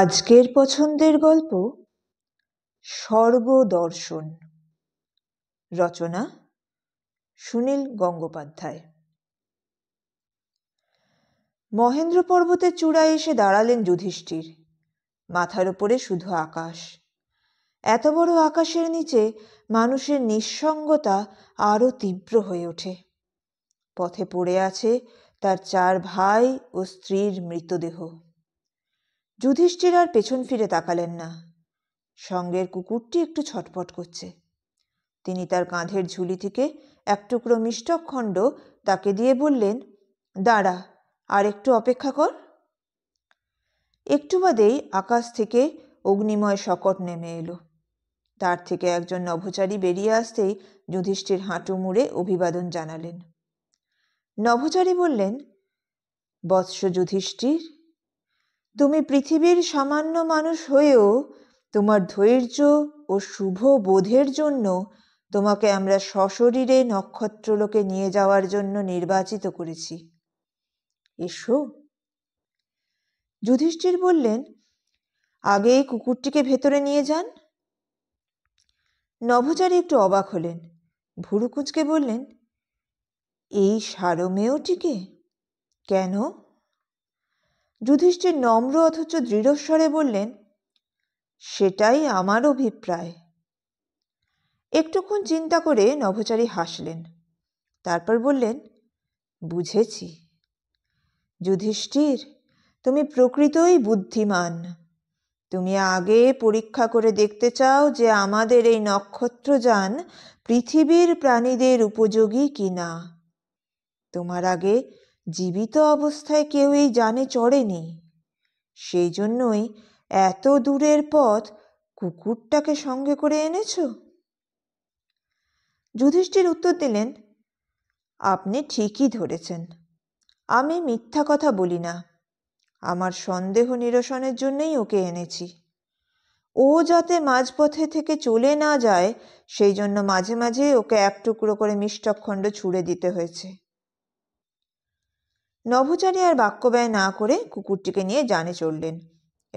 আজকের পছন্দের গল্প স্বর্গদর্শন রচনা সুনীল গঙ্গোপাধ্যায় মহেন্দ্র পর্বতের চূড়ায় এসে দাঁড়ালেন যুধিষ্ঠির মাথার উপরে শুধু আকাশ এত বড় আকাশের নিচে মানুষের নিঃসঙ্গতা আরও তীব্র হয়ে ওঠে পথে পড়ে আছে তার চার ভাই ও স্ত্রীর মৃতদেহ যুধিষ্ঠির আর পেছন ফিরে তাকালেন না সঙ্গের কুকুরটি একটু ছটপট করছে তিনি তার কাঁধের ঝুলি থেকে এক টুকরো মিষ্টকখণ্ড তাকে দিয়ে বললেন দাঁড়া আর একটু অপেক্ষা কর একটু বাদেই আকাশ থেকে অগ্নিময় শকট নেমে এলো তার থেকে একজন নভোচারী বেরিয়ে আসতেই যুধিষ্ঠির হাঁটু মুড়ে অভিবাদন জানালেন নভোচারী বললেন বৎস যুধিষ্ঠির তুমি পৃথিবীর সামান্য মানুষ হয়েও তোমার ধৈর্য ও শুভ বোধের জন্য তোমাকে আমরা সশরীরে নক্ষত্রলোকে নিয়ে যাওয়ার জন্য নির্বাচিত করেছি এসো যুধিষ্ঠির বললেন আগে কুকুরটিকে ভেতরে নিয়ে যান নভচারী একটু অবাক হলেন ভুরুকুচকে বললেন এই সারমেয়টিকে কেন যুধিষ্ঠির নম্র অথচ দৃঢ়স্বরে বললেন সেটাই আমার অভিপ্রায় একটুক্ষণ চিন্তা করে নভোচারী হাসলেন তারপর বললেন বুঝেছি যুধিষ্ঠির তুমি প্রকৃতই বুদ্ধিমান তুমি আগে পরীক্ষা করে দেখতে চাও যে আমাদের এই নক্ষত্রযান পৃথিবীর প্রাণীদের উপযোগী কিনা তোমার আগে জীবিত অবস্থায় কেউ এই চড়েনি সেই জন্যই এত দূরের পথ কুকুরটাকে সঙ্গে করে এনেছ যুধিষ্ঠির উত্তর দিলেন আপনি ঠিকই ধরেছেন আমি মিথ্যা কথা বলি না আমার সন্দেহ নিরসনের জন্যই ওকে এনেছি ও যাতে মাঝপথে থেকে চলে না যায় সেই জন্য মাঝে মাঝে ওকে এক টুকরো করে মিষ্টক্ষণ্ড ছুঁড়ে দিতে হয়েছে নভোচারী আর বাক্য ব্যয় না করে কুকুরটিকে নিয়ে জানে চললেন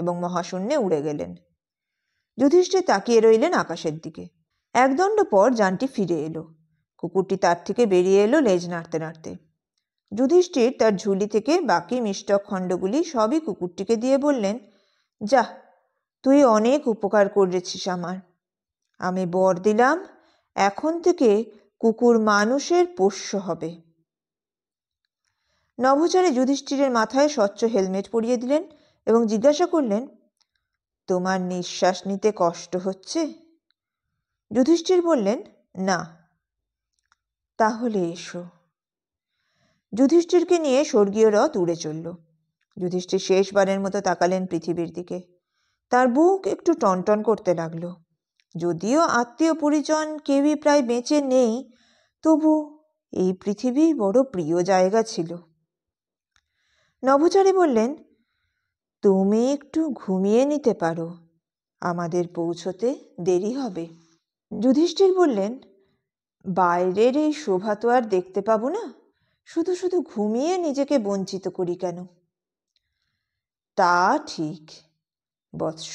এবং মহাশূন্যে উড়ে গেলেন যুধিষ্ঠির তাকিয়ে রইলেন আকাশের দিকে একদণ্ড পর যানটি ফিরে এলো কুকুরটি তার থেকে বেরিয়ে এলো লেজ নাড়তে নাড়তে যুধিষ্ঠির তার ঝুলি থেকে বাকি মিষ্টক খণ্ডগুলি সবই কুকুরটিকে দিয়ে বললেন যা তুই অনেক উপকার করেছিস আমার আমি বর দিলাম এখন থেকে কুকুর মানুষের পোষ্য হবে নভোচারে যুধিষ্ঠিরের মাথায় স্বচ্ছ হেলমেট পরিয়ে দিলেন এবং জিজ্ঞাসা করলেন তোমার নিঃশ্বাস নিতে কষ্ট হচ্ছে যুধিষ্ঠির বললেন না তাহলে এসো যুধিষ্ঠিরকে নিয়ে স্বর্গীয় রথ উড়ে চলল যুধিষ্ঠির শেষবারের মতো তাকালেন পৃথিবীর দিকে তার বুক একটু টনটন করতে লাগলো যদিও আত্মীয় পরিজন কেউই প্রায় বেঁচে নেই তবু এই পৃথিবী বড় প্রিয় জায়গা ছিল নভোচারী বললেন তুমি একটু ঘুমিয়ে নিতে পারো আমাদের পৌঁছতে দেরি হবে যুধিষ্ঠির বললেন বাইরের এই শোভা তো আর দেখতে পাবো না শুধু শুধু ঘুমিয়ে নিজেকে বঞ্চিত করি কেন তা ঠিক বৎস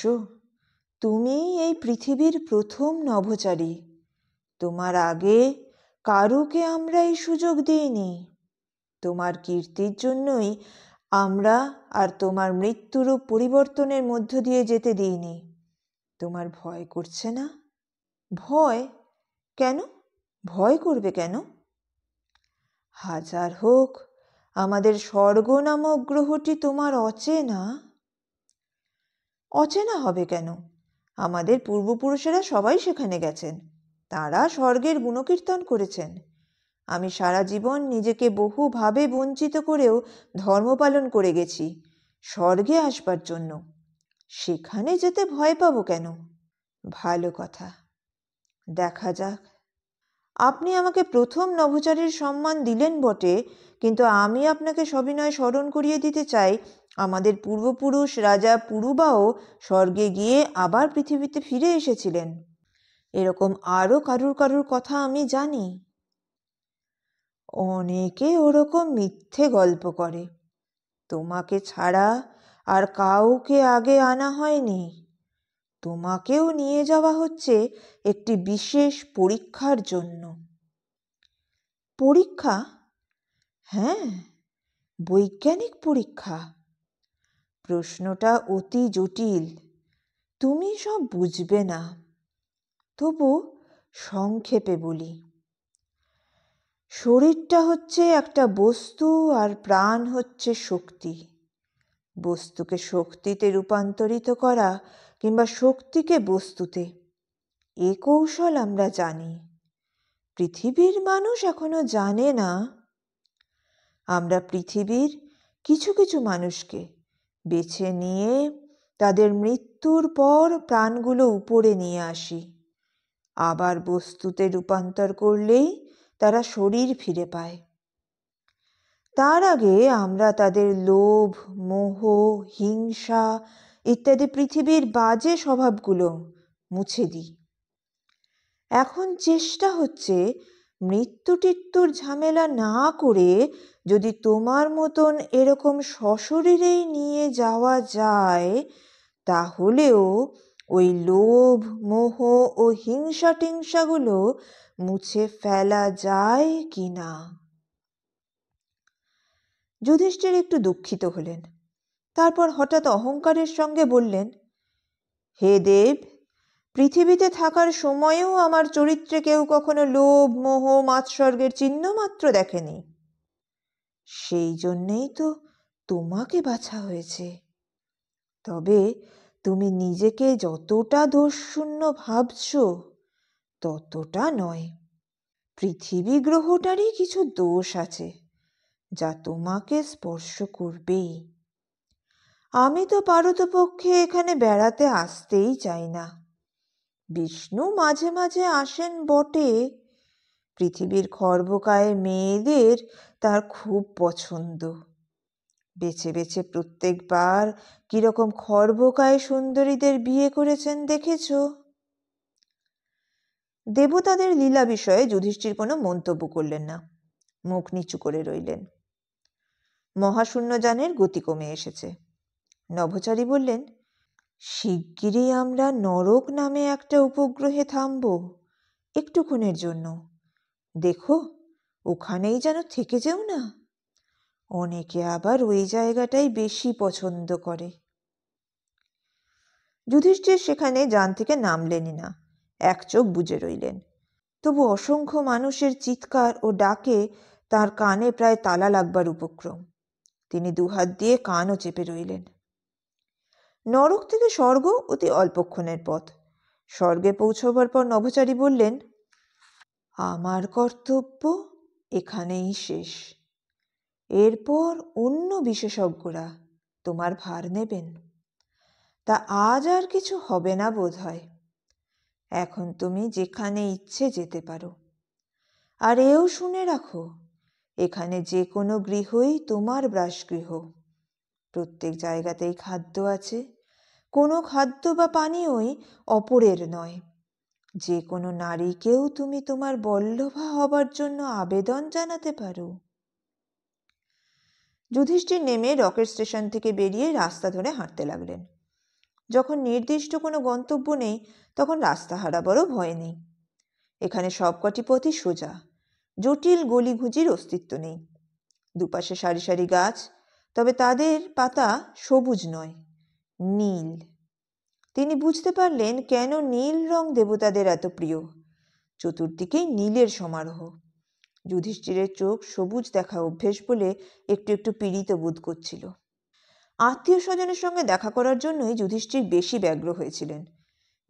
তুমি এই পৃথিবীর প্রথম নভোচারী তোমার আগে কারুকে আমরা এই সুযোগ দিইনি তোমার কীর্তির জন্যই আমরা আর তোমার মৃত্যুরূপ পরিবর্তনের মধ্য দিয়ে যেতে দিইনি তোমার ভয় করছে না ভয় কেন ভয় করবে কেন হাজার হোক আমাদের স্বর্গ নামক গ্রহটি তোমার অচেনা অচেনা হবে কেন আমাদের পূর্বপুরুষেরা সবাই সেখানে গেছেন তারা স্বর্গের গুণকীর্তন করেছেন আমি সারা জীবন নিজেকে বহুভাবে বঞ্চিত করেও ধর্ম পালন করে গেছি স্বর্গে আসবার জন্য সেখানে যেতে ভয় পাবো কেন ভালো কথা দেখা যাক আপনি আমাকে প্রথম নভোচারীর সম্মান দিলেন বটে কিন্তু আমি আপনাকে সবিনয় স্মরণ করিয়ে দিতে চাই আমাদের পূর্বপুরুষ রাজা পুরুবাও স্বর্গে গিয়ে আবার পৃথিবীতে ফিরে এসেছিলেন এরকম আরও কারুর কারুর কথা আমি জানি অনেকে ওরকম মিথ্যে গল্প করে তোমাকে ছাড়া আর কাউকে আগে আনা হয়নি তোমাকেও নিয়ে যাওয়া হচ্ছে একটি বিশেষ পরীক্ষার জন্য পরীক্ষা হ্যাঁ বৈজ্ঞানিক পরীক্ষা প্রশ্নটা অতি জটিল তুমি সব বুঝবে না তবু সংক্ষেপে বলি শরীরটা হচ্ছে একটা বস্তু আর প্রাণ হচ্ছে শক্তি বস্তুকে শক্তিতে রূপান্তরিত করা কিংবা শক্তিকে বস্তুতে এ কৌশল আমরা জানি পৃথিবীর মানুষ এখনো জানে না আমরা পৃথিবীর কিছু কিছু মানুষকে বেছে নিয়ে তাদের মৃত্যুর পর প্রাণগুলো উপরে নিয়ে আসি আবার বস্তুতে রূপান্তর করলেই তারা শরীর ফিরে পায় তার আগে আমরা তাদের লোভ মোহ হিংসা ইত্যাদি পৃথিবীর বাজে স্বভাবগুলো মুছে দিই এখন চেষ্টা হচ্ছে মৃত্যু টিত্যুর ঝামেলা না করে যদি তোমার মতন এরকম সশরীরেই নিয়ে যাওয়া যায় তাহলেও ওই লোভ মোহ ও হিংসা টিংসাগুলো মুছে ফেলা যায় কি না যুধিষ্ঠির একটু দুঃখিত হলেন তারপর হঠাৎ অহংকারের সঙ্গে বললেন হে দেব পৃথিবীতে থাকার সময়েও আমার চরিত্রে কেউ কখনো লোভ মোহ মাৎসর্গের চিহ্ন মাত্র দেখেনি সেই জন্যেই তো তোমাকে বাছা হয়েছে তবে তুমি নিজেকে যতটা দোষশূন্য ভাবছো ততটা নয় পৃথিবী গ্রহটারই কিছু দোষ আছে যা তোমাকে স্পর্শ করবেই আমি তো পারতপক্ষে এখানে বেড়াতে আসতেই চাই না বিষ্ণু মাঝে মাঝে আসেন বটে পৃথিবীর খর্বকায় মেয়েদের তার খুব পছন্দ বেছে বেছে প্রত্যেকবার কীরকম খর্বকায় সুন্দরীদের বিয়ে করেছেন দেখেছো দেবতাদের লীলা বিষয়ে যুধিষ্ঠির কোনো মন্তব্য করলেন না মুখ নিচু করে রইলেন মহাশূন্যযানের গতি কমে এসেছে নভচারী বললেন শিগগিরই আমরা নরক নামে একটা উপগ্রহে থামব একটুক্ষণের জন্য দেখো ওখানেই যেন থেকে যেও না অনেকে আবার ওই জায়গাটাই বেশি পছন্দ করে যুধিষ্ঠির সেখানে যান থেকে নামলেনই না এক চোখ বুজে রইলেন তবু অসংখ্য মানুষের চিৎকার ও ডাকে তার কানে প্রায় তালা লাগবার উপক্রম তিনি দুহাত দিয়ে কানও চেপে রইলেন নরক থেকে স্বর্গ অতি অল্পক্ষণের পথ স্বর্গে পৌঁছবার পর নভচারী বললেন আমার কর্তব্য এখানেই শেষ এরপর অন্য বিশেষজ্ঞরা তোমার ভার নেবেন তা আজ আর কিছু হবে না বোধ হয় এখন তুমি যেখানে ইচ্ছে যেতে পারো আর এও শুনে রাখো এখানে যে কোনো গৃহই তোমার ব্রাসগৃহ প্রত্যেক জায়গাতেই খাদ্য আছে কোনো খাদ্য বা পানীয়ই অপরের নয় যে কোনো নারীকেও তুমি তোমার বল্লভা হবার জন্য আবেদন জানাতে পারো যুধিষ্ঠির নেমে রকেট স্টেশন থেকে বেরিয়ে রাস্তা ধরে হাঁটতে লাগলেন যখন নির্দিষ্ট কোনো গন্তব্য নেই তখন রাস্তা হারাবারও ভয় নেই এখানে সবকটি পথই সোজা জটিল গলিঘুজির অস্তিত্ব নেই দুপাশে সারি সারি গাছ তবে তাদের পাতা সবুজ নয় নীল তিনি বুঝতে পারলেন কেন নীল রং দেবতাদের এত প্রিয় চতুর্দিকেই নীলের সমারোহ যুধিষ্ঠিরের চোখ সবুজ দেখা অভ্যেস বলে একটু একটু পীড়িত বোধ করছিল আত্মীয় স্বজনের সঙ্গে দেখা করার জন্যই যুধিষ্ঠির বেশি ব্যগ্র হয়েছিলেন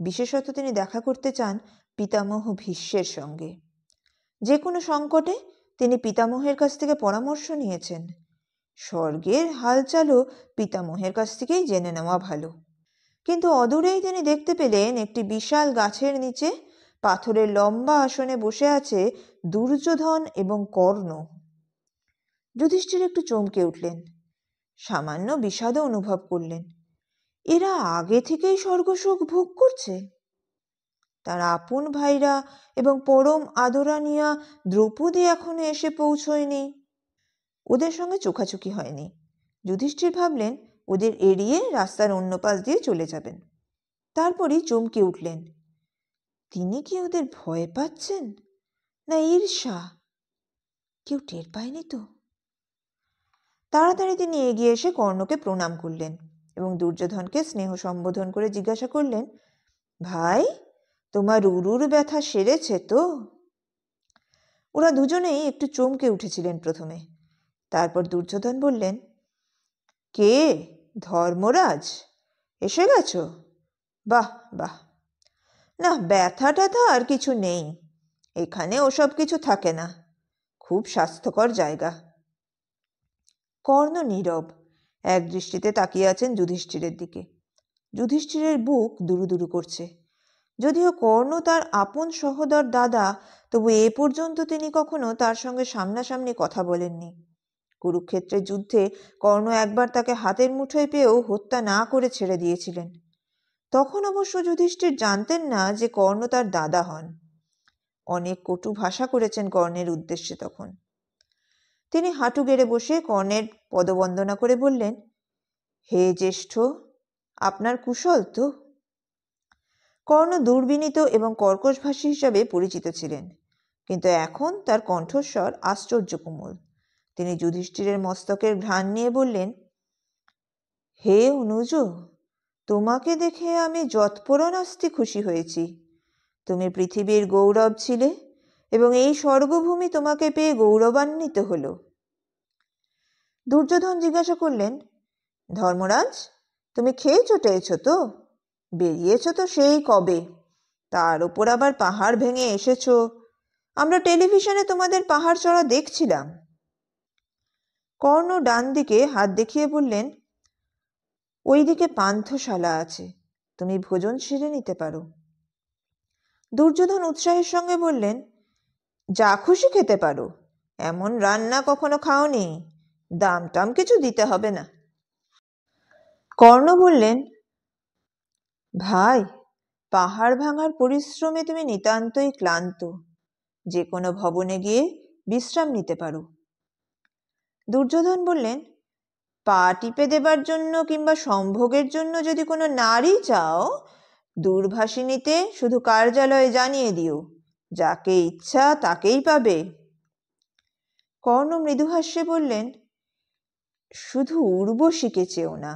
বিশেষত তিনি দেখা করতে চান পিতামহ ভীষ্মের সঙ্গে যে কোনো সংকটে তিনি পিতামহের কাছ থেকে পরামর্শ নিয়েছেন স্বর্গের হালচালও পিতামহের কাছ থেকেই জেনে নেওয়া ভালো কিন্তু অদূরেই তিনি দেখতে পেলেন একটি বিশাল গাছের নিচে পাথরের লম্বা আসনে বসে আছে দুর্যোধন এবং কর্ণ যুধিষ্ঠির একটু চমকে উঠলেন সামান্য বিষাদও অনুভব করলেন এরা আগে থেকেই স্বর্গশোক ভোগ করছে তার আপন ভাইরা এবং পরম আদরানিয়া দ্রৌপদী এখনো এসে পৌঁছয়নি ওদের সঙ্গে চোখাচোখি হয়নি যুধিষ্ঠির ভাবলেন ওদের এড়িয়ে রাস্তার অন্য পাশ দিয়ে চলে যাবেন তারপরই চমকে উঠলেন তিনি কি ওদের ভয় পাচ্ছেন না ঈর্ষা কেউ টের পায়নি তো তাড়াতাড়ি তিনি এগিয়ে এসে কর্ণকে প্রণাম করলেন এবং দুর্যোধনকে স্নেহ সম্বোধন করে জিজ্ঞাসা করলেন ভাই তোমার উরুর ব্যথা সেরেছে তো ওরা দুজনেই একটু চমকে উঠেছিলেন প্রথমে তারপর দুর্যোধন বললেন কে ধর্মরাজ এসে গেছ বাহ বাহ না ব্যথা ট্যাথা আর কিছু নেই এখানে ওসব কিছু থাকে না খুব স্বাস্থ্যকর জায়গা কর্ণ নীরব এক দৃষ্টিতে তাকিয়ে আছেন যুধিষ্ঠিরের দিকে যুধিষ্ঠিরের বুক দুরুদুরু করছে যদিও কর্ণ তার আপন সহোদর দাদা তবু এ পর্যন্ত তিনি কখনো তার সঙ্গে সামনাসামনি কথা বলেননি কুরুক্ষেত্রের যুদ্ধে কর্ণ একবার তাকে হাতের মুঠোয় পেয়েও হত্যা না করে ছেড়ে দিয়েছিলেন তখন অবশ্য যুধিষ্ঠির জানতেন না যে কর্ণ তার দাদা হন অনেক কটু ভাষা করেছেন কর্ণের উদ্দেশ্যে তখন তিনি হাঁটু গেড়ে বসে কর্ণের পদবন্দনা করে বললেন হে জ্যেষ্ঠ আপনার কুশল তো কর্ণ দুর্বিনীত এবং কর্কশভাষী হিসাবে পরিচিত ছিলেন কিন্তু এখন তার কণ্ঠস্বর আশ্চর্য কোমল তিনি যুধিষ্ঠিরের মস্তকের ঘ্রাণ নিয়ে বললেন হে অনুজ তোমাকে দেখে আমি যৎপরণাস্তি খুশি হয়েছি তুমি পৃথিবীর গৌরব ছিলে এবং এই স্বর্গভূমি তোমাকে পেয়ে গৌরবান্বিত হল দুর্যোধন জিজ্ঞাসা করলেন ধর্মরাজ তুমি খেয়ে চটেছ তো বেরিয়েছ তো সেই কবে তার ওপর আবার পাহাড় ভেঙে এসেছ আমরা টেলিভিশনে তোমাদের পাহাড় চড়া দেখছিলাম কর্ণ ডান দিকে হাত দেখিয়ে বললেন ওই দিকে পান্থশালা আছে তুমি ভোজন সেরে নিতে পারো দুর্যোধন উৎসাহের সঙ্গে বললেন যা খুশি খেতে পারো এমন রান্না কখনো খাওনি দাম টাম কিছু দিতে হবে না কর্ণ বললেন ভাই পাহাড় ভাঙার পরিশ্রমে তুমি নিতান্তই ক্লান্ত যে কোনো ভবনে গিয়ে বিশ্রাম নিতে পারো দুর্যোধন বললেন পা টিপে দেবার জন্য কিংবা সম্ভোগের জন্য যদি কোনো নারী চাও দূরভাষিনীতে শুধু কার্যালয়ে জানিয়ে দিও যাকে ইচ্ছা তাকেই পাবে কর্ণ মৃদুহাস্যে বললেন শুধু উর্বশীকে চেও না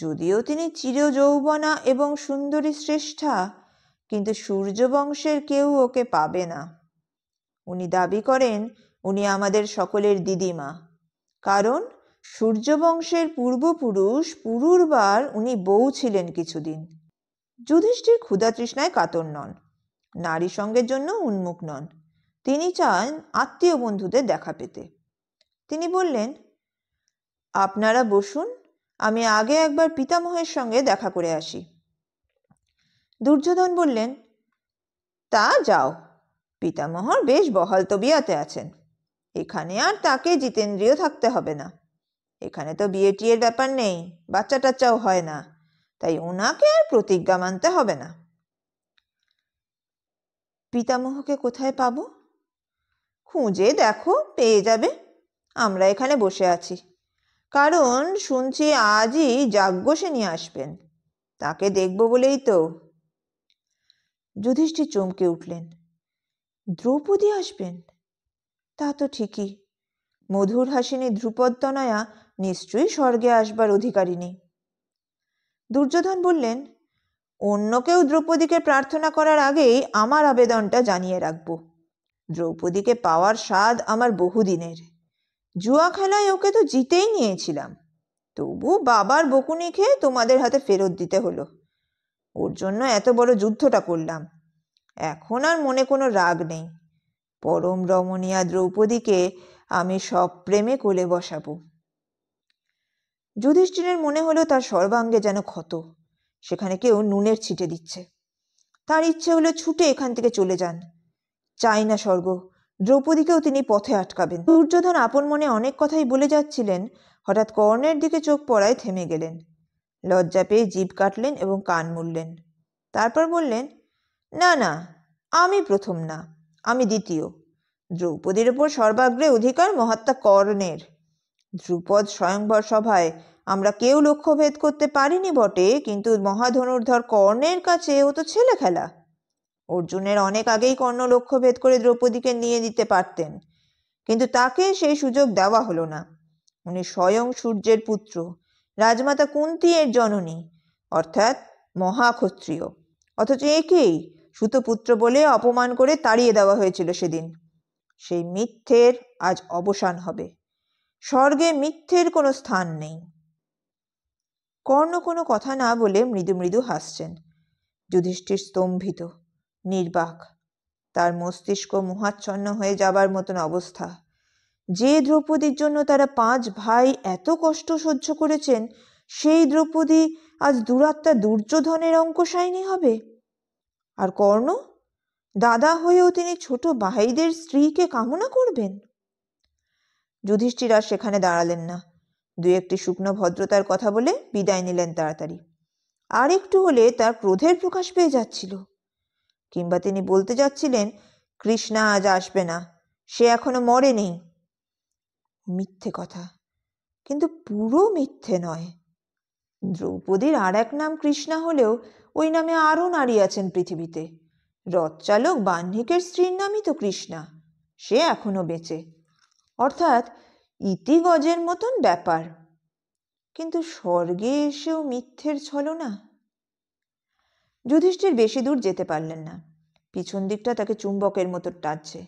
যদিও তিনি চির যৌবনা এবং সুন্দরী শ্রেষ্ঠা কিন্তু সূর্যবংশের কেউ ওকে পাবে না উনি দাবি করেন উনি আমাদের সকলের দিদিমা কারণ সূর্যবংশের পূর্বপুরুষ পুরুরবার উনি বউ ছিলেন কিছুদিন যুধিষ্ঠির তৃষ্ণায় কাতর নন নারী সঙ্গের জন্য উন্মুখ নন তিনি চান আত্মীয় বন্ধুদের দেখা পেতে তিনি বললেন আপনারা বসুন আমি আগে একবার পিতামহের সঙ্গে দেখা করে আসি দুর্যোধন বললেন তা যাও পিতামহর বেশ বহাল তবিয়াতে আছেন এখানে আর তাকে জিতেন্দ্রীয় থাকতে হবে না এখানে তো বিয়ে টিয়ের ব্যাপার নেই বাচ্চা টাচ্চাও হয় না তাই ওনাকে আর প্রতিজ্ঞা মানতে হবে না পিতামহকে কোথায় পাবো খুঁজে দেখো পেয়ে যাবে আমরা এখানে বসে আছি কারণ শুনছি আজই যাজ্ঞসেনী আসবেন তাকে দেখব বলেই তো যুধিষ্ঠির চমকে উঠলেন দ্রৌপদী আসবেন তা তো ঠিকই মধুর হাসিনী তনয়া নিশ্চয়ই স্বর্গে আসবার অধিকারিনী দুর্যোধন বললেন অন্য কেউ দ্রৌপদীকে প্রার্থনা করার আগেই আমার আবেদনটা জানিয়ে রাখব দ্রৌপদীকে পাওয়ার স্বাদ আমার বহুদিনের জুয়া খেলায় ওকে তো জিতেই নিয়েছিলাম তবু বাবার বকুনি খেয়ে তোমাদের হাতে ফেরত দিতে হলো ওর জন্য এত বড় যুদ্ধটা করলাম এখন আর মনে কোনো রাগ নেই পরম রমণীয়া দ্রৌপদীকে আমি সব প্রেমে কোলে বসাবো যুধিষ্ঠিরের মনে হলো তার সর্বাঙ্গে যেন ক্ষত সেখানে কেউ নুনের ছিটে দিচ্ছে তার ইচ্ছে হলো ছুটে এখান থেকে চলে যান চাই না স্বর্গ দ্রৌপদীকেও তিনি পথে আটকাবেন দুর্যোধন আপন মনে অনেক কথাই বলে যাচ্ছিলেন হঠাৎ কর্ণের দিকে চোখ পড়ায় থেমে গেলেন লজ্জা পেয়ে জিভ কাটলেন এবং কান মুড়লেন তারপর বললেন না না আমি প্রথম না আমি দ্বিতীয় দ্রৌপদীর ওপর সর্বাগ্রে অধিকার মহাত্মা কর্ণের ধ্রুপদ স্বয়ংবর সভায় আমরা কেউ লক্ষ্যভেদ করতে পারিনি বটে কিন্তু মহাধনুর্ধর কর্ণের কাছে ও তো ছেলে খেলা অর্জুনের অনেক আগেই কর্ণ লক্ষ্যভেদ করে দ্রৌপদীকে নিয়ে দিতে পারতেন কিন্তু তাকে সেই সুযোগ দেওয়া হলো না উনি স্বয়ং সূর্যের পুত্র রাজমাতা কুন্তি এর জননী অর্থাৎ মহাক্ষত্রিয় অথচ একেই সুতপুত্র বলে অপমান করে তাড়িয়ে দেওয়া হয়েছিল সেদিন সেই মিথ্যের আজ অবসান হবে স্বর্গে মিথ্যের কোনো স্থান নেই কর্ণ কোনো কথা না বলে মৃদু মৃদু হাসছেন যুধিষ্ঠির স্তম্ভিত নির্বাক তার মস্তিষ্ক মুহাচ্ছন্ন হয়ে যাবার মতন অবস্থা যে দ্রৌপদীর জন্য তারা পাঁচ ভাই এত কষ্ট সহ্য করেছেন সেই দ্রৌপদী আজ দুরাত্মা দুর্যোধনের অঙ্কশায়নী হবে আর কর্ণ দাদা হয়েও তিনি ছোট ভাইদের স্ত্রীকে কামনা করবেন যুধিষ্ঠির আর সেখানে দাঁড়ালেন না দু একটি শুকনো ভদ্রতার কথা বলে বিদায় নিলেন তাড়াতাড়ি আর একটু হলে তার ক্রোধের প্রকাশ পেয়ে যাচ্ছিল কিংবা তিনি বলতে যাচ্ছিলেন কৃষ্ণা আজ আসবে না সে এখনো মরে নেই মিথ্যে কথা কিন্তু পুরো মিথ্যে নয় দ্রৌপদীর আর এক নাম কৃষ্ণা হলেও ওই নামে আরও নারী আছেন পৃথিবীতে রথচালক বাহ্নিকের স্ত্রীর নামই তো কৃষ্ণা সে এখনো বেঁচে অর্থাৎ ইতিগজের মতন ব্যাপার কিন্তু স্বর্গে এসেও মিথ্যের ছলনা যুধিষ্ঠির বেশি দূর যেতে পারলেন না পিছন দিকটা তাকে চুম্বকের মতো টাচ্ছে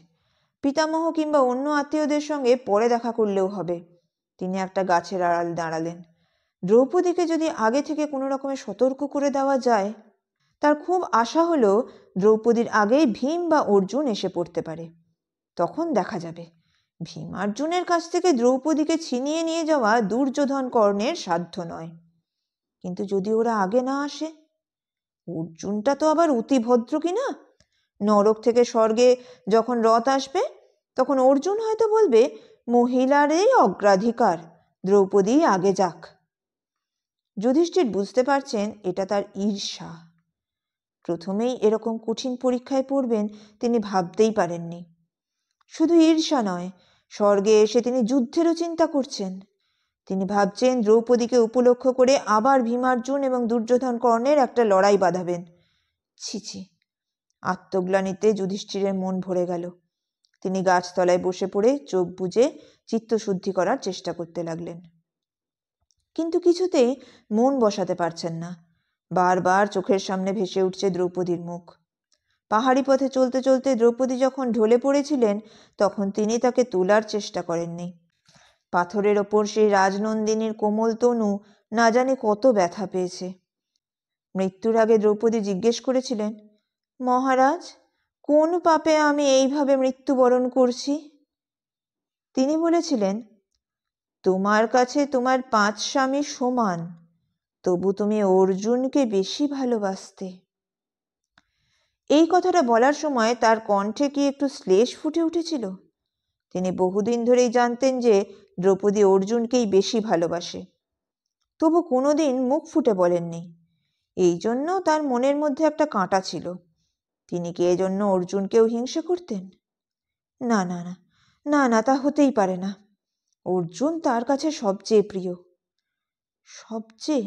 পিতামহ কিংবা অন্য আত্মীয়দের সঙ্গে পরে দেখা করলেও হবে তিনি একটা গাছের আড়াল দাঁড়ালেন দ্রৌপদীকে যদি আগে থেকে কোনো রকমের সতর্ক করে দেওয়া যায় তার খুব আশা হলো দ্রৌপদীর আগেই ভীম বা অর্জুন এসে পড়তে পারে তখন দেখা যাবে ভীমার্জুনের কাছ থেকে দ্রৌপদীকে ছিনিয়ে নিয়ে যাওয়া দুর্যোধন কর্ণের সাধ্য নয় কিন্তু যদি ওরা আগে না আসে অর্জুনটা তো আবার অতিভদ্র কিনা নরক থেকে স্বর্গে যখন রথ আসবে তখন অর্জুন হয়তো বলবে মহিলারই অগ্রাধিকার দ্রৌপদী আগে যাক যুধিষ্ঠির বুঝতে পারছেন এটা তার ঈর্ষা প্রথমেই এরকম কঠিন পরীক্ষায় পড়বেন তিনি ভাবতেই পারেননি শুধু ঈর্ষা নয় স্বর্গে এসে তিনি যুদ্ধেরও চিন্তা করছেন তিনি ভাবছেন দ্রৌপদীকে উপলক্ষ করে আবার ভীমার্জুন এবং দুর্যোধন কর্ণের একটা লড়াই বাঁধাবেন ছি ছি আত্মগ্লানিতে যুধিষ্ঠিরের মন ভরে গেল তিনি গাছতলায় বসে পড়ে চোখ বুঝে চিত্তশুদ্ধি করার চেষ্টা করতে লাগলেন কিন্তু কিছুতেই মন বসাতে পারছেন না বারবার চোখের সামনে ভেসে উঠছে দ্রৌপদীর মুখ পাহাড়ি পথে চলতে চলতে দ্রৌপদী যখন ঢলে পড়েছিলেন তখন তিনি তাকে তোলার চেষ্টা করেননি পাথরের ওপর সেই রাজনন্দিনীর কোমল তনু না জানি কত ব্যথা পেয়েছে মৃত্যুর আগে দ্রৌপদী জিজ্ঞেস করেছিলেন মহারাজ কোন পাপে আমি এইভাবে মৃত্যুবরণ করছি তিনি বলেছিলেন তোমার কাছে তোমার পাঁচ স্বামী সমান তবু তুমি অর্জুনকে বেশি ভালোবাসতে এই কথাটা বলার সময় তার কণ্ঠে কি একটু শ্লেষ ফুটে উঠেছিল তিনি বহুদিন ধরেই জানতেন যে দ্রৌপদী অর্জুনকেই বেশি ভালোবাসে তবু কোনোদিন মুখ ফুটে বলেননি এই জন্য তার মনের মধ্যে একটা কাঁটা ছিল তিনি কি এজন্য অর্জুনকেও হিংসা করতেন না না না না না তা হতেই পারে না অর্জুন তার কাছে সবচেয়ে প্রিয় সবচেয়ে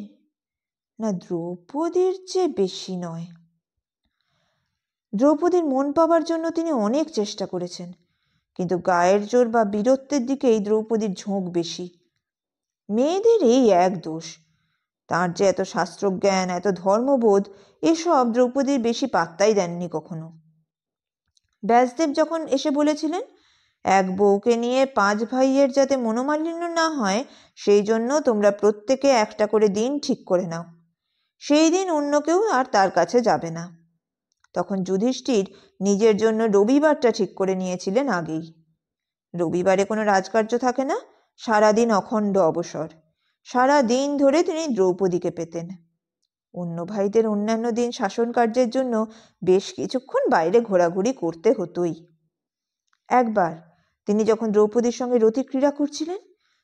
না দ্রৌপদীর চেয়ে বেশি নয় দ্রৌপদীর মন পাবার জন্য তিনি অনেক চেষ্টা করেছেন কিন্তু গায়ের জোর বা বীরত্বের দিকেই দ্রৌপদীর ঝোঁক বেশি মেয়েদের এই এক দোষ তার যে এত শাস্ত্রজ্ঞান এত ধর্মবোধ এসব দ্রৌপদীর বেশি পাত্তাই দেননি কখনো ব্যাসদেব যখন এসে বলেছিলেন এক বউকে নিয়ে পাঁচ ভাইয়ের যাতে মনোমালিন্য না হয় সেই জন্য তোমরা প্রত্যেকে একটা করে দিন ঠিক করে নাও সেই দিন অন্য কেউ আর তার কাছে যাবে না তখন যুধিষ্ঠির নিজের জন্য রবিবারটা ঠিক করে নিয়েছিলেন আগেই রবিবারে কোনো রাজকার্য থাকে না সারাদিন অখণ্ড অবসর সারা দিন ধরে তিনি দ্রৌপদীকে পেতেন অন্য ভাইদের অন্যান্য দিন শাসন কার্যের জন্য বেশ কিছুক্ষণ বাইরে ঘোরাঘুরি করতে হতোই একবার তিনি যখন দ্রৌপদীর সঙ্গে রতিক্রীড়া করছিলেন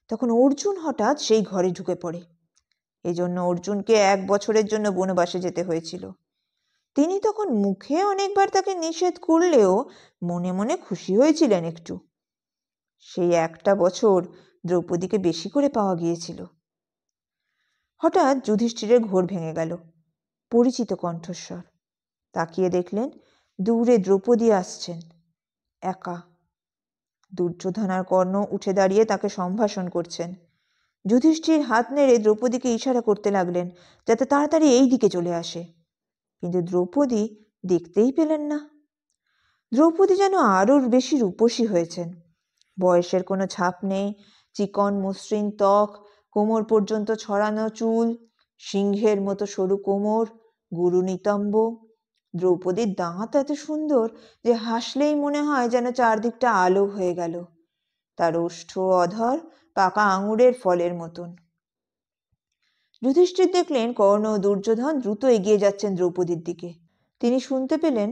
তখন অর্জুন হঠাৎ সেই ঘরে ঢুকে পড়ে এজন্য অর্জুনকে এক বছরের জন্য বনবাসে যেতে হয়েছিল তিনি তখন মুখে অনেকবার তাকে নিষেধ করলেও মনে মনে খুশি হয়েছিলেন একটু সেই একটা বছর দ্রৌপদীকে বেশি করে পাওয়া গিয়েছিল হঠাৎ যুধিষ্ঠিরের ঘোর ভেঙে গেল পরিচিত কণ্ঠস্বর তাকিয়ে দেখলেন দূরে দ্রৌপদী আসছেন একা দুর্যোধনার কর্ণ উঠে দাঁড়িয়ে তাকে সম্ভাষণ করছেন যুধিষ্ঠির হাত নেড়ে দ্রৌপদীকে ইশারা করতে লাগলেন যাতে তাড়াতাড়ি এই দিকে চলে আসে কিন্তু দ্রৌপদী দেখতেই পেলেন না দ্রৌপদী যেন আরও বেশি রূপসী হয়েছেন বয়সের কোনো ছাপ নেই চিকন মসৃণ ত্বক কোমর পর্যন্ত ছড়ানো চুল সিংহের মতো সরু কোমর গুরু নিতম্ব দ্রৌপদীর দাঁত এত সুন্দর যে হাসলেই মনে হয় যেন চারদিকটা আলো হয়ে গেল তার ওষ্ঠ অধর পাকা আঙুরের ফলের মতন যুধিষ্ঠির দেখলেন কর্ণ ও দুর্যোধন দ্রুত এগিয়ে যাচ্ছেন দ্রৌপদীর দিকে তিনি শুনতে পেলেন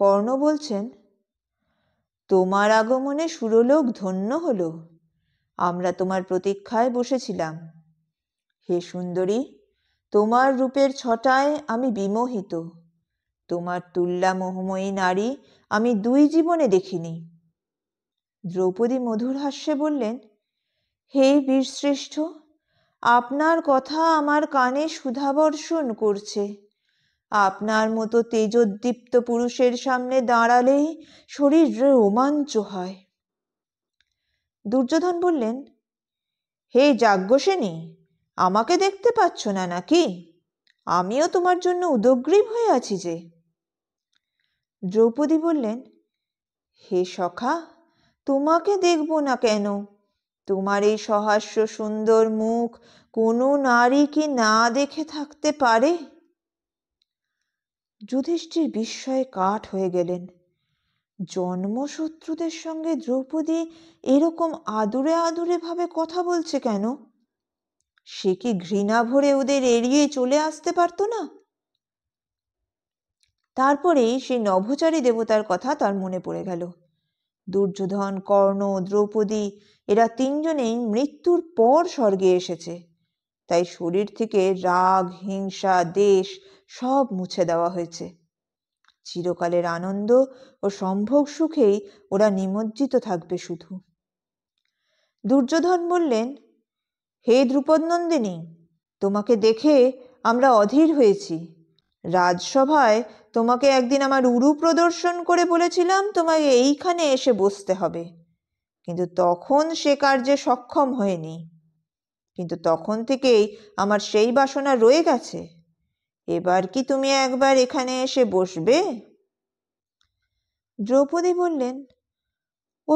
কর্ণ বলছেন তোমার আগমনে সুরলোক ধন্য হল আমরা তোমার প্রতীক্ষায় বসেছিলাম হে সুন্দরী তোমার রূপের ছটায় আমি বিমোহিত তোমার তুল্লা মোহময়ী নারী আমি দুই জীবনে দেখিনি দ্রৌপদী মধুর হাস্যে বললেন হে বীরশ্রেষ্ঠ আপনার কথা আমার কানে সুধাবর্ষণ করছে আপনার মতো তেজোদ্দীপ্ত পুরুষের সামনে দাঁড়ালেই শরীর রোমাঞ্চ হয় দুর্যোধন বললেন হে যাজ্ঞসেনী আমাকে দেখতে পাচ্ছ না নাকি আমিও তোমার জন্য উদগ্রীব হয়ে আছি যে দ্রৌপদী বললেন হে সখা তোমাকে দেখব না কেন তোমার এই সহাস্য সুন্দর মুখ কোনো নারী কি না দেখে থাকতে পারে যুধিষ্ঠির বিস্ময়ে কাঠ হয়ে গেলেন জন্মশত্রুদের সঙ্গে দ্রৌপদী এরকম আদুরে আদুরে ভাবে কথা বলছে কেন সে কি ঘৃণা ভরে ওদের এড়িয়ে চলে আসতে পারত না তারপরেই সেই নভোচারী দেবতার কথা তার মনে পড়ে গেল দুর্যোধন কর্ণ দ্রৌপদী এরা তিনজনেই মৃত্যুর পর স্বর্গে এসেছে তাই শরীর থেকে রাগ হিংসা দেশ সব মুছে দেওয়া হয়েছে চিরকালের আনন্দ ও সম্ভোগ সুখেই ওরা নিমজ্জিত থাকবে শুধু দুর্যোধন বললেন হে দ্রুপদ নন্দিনী তোমাকে দেখে আমরা অধীর হয়েছি রাজসভায় তোমাকে একদিন আমার উরু প্রদর্শন করে বলেছিলাম তোমাকে এইখানে এসে বসতে হবে কিন্তু তখন সে কার্যে সক্ষম হয়নি কিন্তু তখন থেকেই আমার সেই বাসনা রয়ে গেছে এবার কি তুমি একবার এখানে এসে বসবে দ্রৌপদী বললেন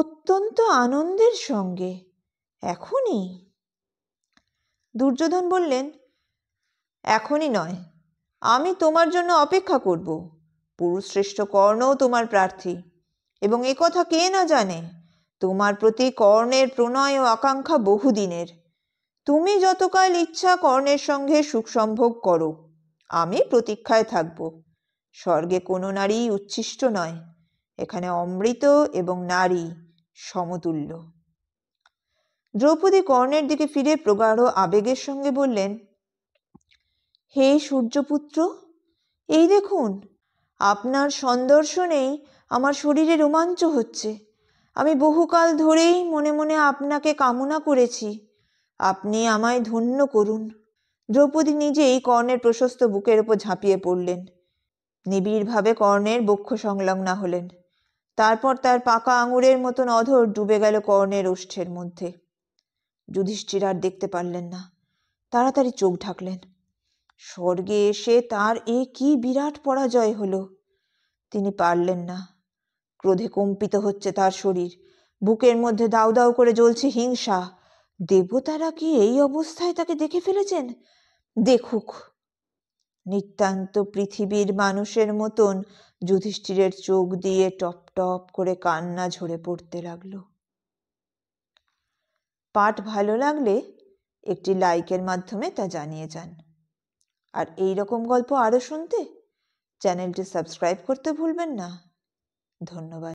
অত্যন্ত আনন্দের সঙ্গে এখনই দুর্যোধন বললেন এখনই নয় আমি তোমার জন্য অপেক্ষা করব পুরুশ্রেষ্ঠ কর্ণও তোমার প্রার্থী এবং কথা কে না জানে তোমার প্রতি কর্ণের প্রণয় ও আকাঙ্ক্ষা বহুদিনের তুমি যতকাল ইচ্ছা কর্ণের সঙ্গে সুখ সম্ভোগ করো আমি প্রতীক্ষায় থাকব স্বর্গে কোনো নারী উচ্ছিষ্ট নয় এখানে অমৃত এবং নারী সমতুল্য দ্রৌপদী কর্ণের দিকে ফিরে প্রগাঢ় আবেগের সঙ্গে বললেন হে সূর্যপুত্র এই দেখুন আপনার সন্দর্শনেই আমার শরীরে রোমাঞ্চ হচ্ছে আমি বহুকাল ধরেই মনে মনে আপনাকে কামনা করেছি আপনি আমায় ধন্য করুন দ্রৌপদী নিজেই কর্ণের প্রশস্ত বুকের ওপর ঝাঁপিয়ে পড়লেন নিবিড়ভাবে কর্ণের বক্ষ সংলগ্ন হলেন তারপর তার পাকা আঙুরের মতন অধর ডুবে গেল কর্ণের ওষ্ঠের মধ্যে যুধিষ্ঠির আর দেখতে পারলেন না তাড়াতাড়ি চোখ ঢাকলেন স্বর্গে এসে তার এ কি বিরাট পরাজয় হলো তিনি পারলেন না ক্রোধে কম্পিত হচ্ছে তার শরীর বুকের মধ্যে দাউ দাউ করে জ্বলছে হিংসা দেবতারা কি এই অবস্থায় তাকে দেখে ফেলেছেন দেখুক নিতান্ত পৃথিবীর মানুষের মতন যুধিষ্ঠিরের চোখ দিয়ে টপ টপ করে কান্না ঝরে পড়তে লাগল পাঠ ভালো লাগলে একটি লাইকের মাধ্যমে তা জানিয়ে যান আর এই রকম গল্প আরও শুনতে চ্যানেলটি সাবস্ক্রাইব করতে ভুলবেন না ধন্যবাদ